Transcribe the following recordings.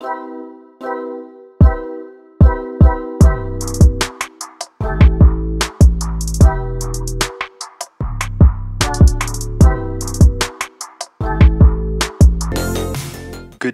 Good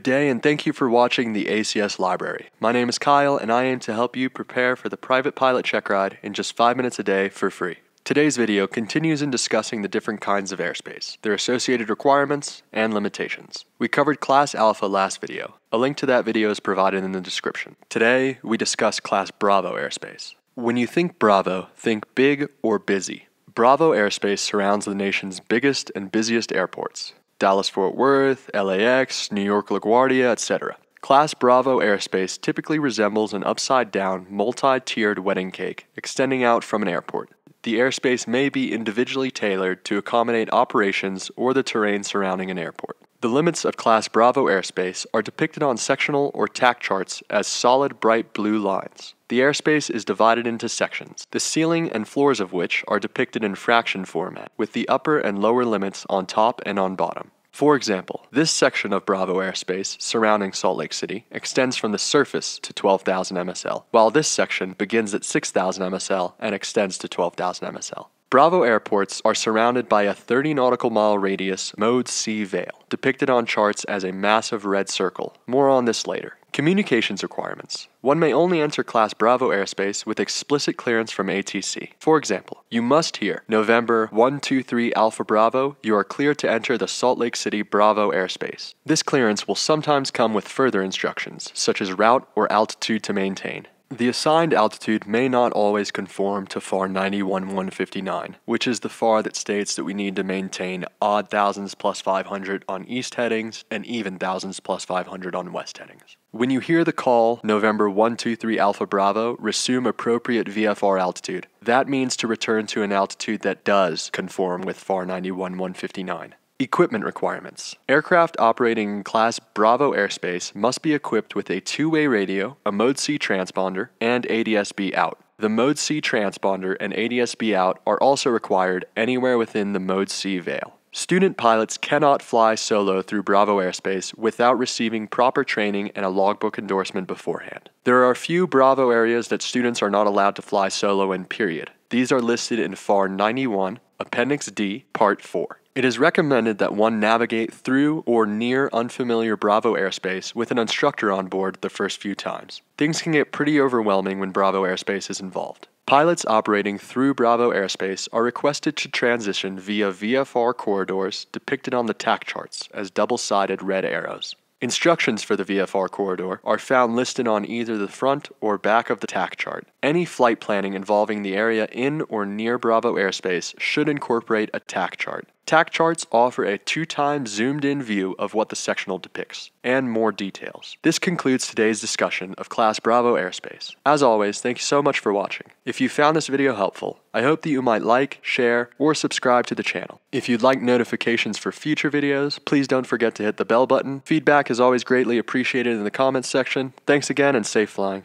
day, and thank you for watching the ACS Library. My name is Kyle, and I aim to help you prepare for the private pilot check ride in just five minutes a day for free. Today's video continues in discussing the different kinds of airspace, their associated requirements, and limitations. We covered Class Alpha last video. A link to that video is provided in the description. Today, we discuss Class Bravo airspace. When you think Bravo, think big or busy. Bravo airspace surrounds the nation's biggest and busiest airports. Dallas-Fort Worth, LAX, New York LaGuardia, etc. Class Bravo airspace typically resembles an upside down, multi tiered wedding cake extending out from an airport. The airspace may be individually tailored to accommodate operations or the terrain surrounding an airport. The limits of Class Bravo airspace are depicted on sectional or TAC charts as solid bright blue lines. The airspace is divided into sections, the ceiling and floors of which are depicted in fraction format, with the upper and lower limits on top and on bottom. For example, this section of Bravo airspace surrounding Salt Lake City extends from the surface to 12,000 MSL, while this section begins at 6,000 MSL and extends to 12,000 MSL. Bravo airports are surrounded by a 30 nautical mile radius Mode C veil, depicted on charts as a massive red circle. More on this later. Communications requirements. One may only enter Class Bravo airspace with explicit clearance from ATC. For example, you must hear November 123 Alpha Bravo, you are clear to enter the Salt Lake City Bravo airspace. This clearance will sometimes come with further instructions, such as route or altitude to maintain. The assigned altitude may not always conform to FAR 91159, which is the FAR that states that we need to maintain odd thousands plus 500 on east headings and even thousands plus 500 on west headings. When you hear the call November 123 Alpha Bravo, resume appropriate VFR altitude. That means to return to an altitude that does conform with FAR 91159. Equipment requirements. Aircraft operating in Class Bravo airspace must be equipped with a two way radio, a Mode C transponder, and ADSB out. The Mode C transponder and ADSB out are also required anywhere within the Mode C veil. Student pilots cannot fly solo through Bravo airspace without receiving proper training and a logbook endorsement beforehand. There are a few Bravo areas that students are not allowed to fly solo in, period. These are listed in FAR 91, Appendix D, Part 4. It is recommended that one navigate through or near unfamiliar Bravo airspace with an instructor on board the first few times. Things can get pretty overwhelming when Bravo airspace is involved. Pilots operating through Bravo airspace are requested to transition via VFR corridors depicted on the TAC charts as double sided red arrows. Instructions for the VFR corridor are found listed on either the front or back of the TAC chart. Any flight planning involving the area in or near Bravo airspace should incorporate a TAC chart. Tack charts offer a two-time zoomed-in view of what the sectional depicts, and more details. This concludes today's discussion of Class Bravo airspace. As always, thank you so much for watching. If you found this video helpful, I hope that you might like, share, or subscribe to the channel. If you'd like notifications for future videos, please don't forget to hit the bell button. Feedback is always greatly appreciated in the comments section. Thanks again and safe flying.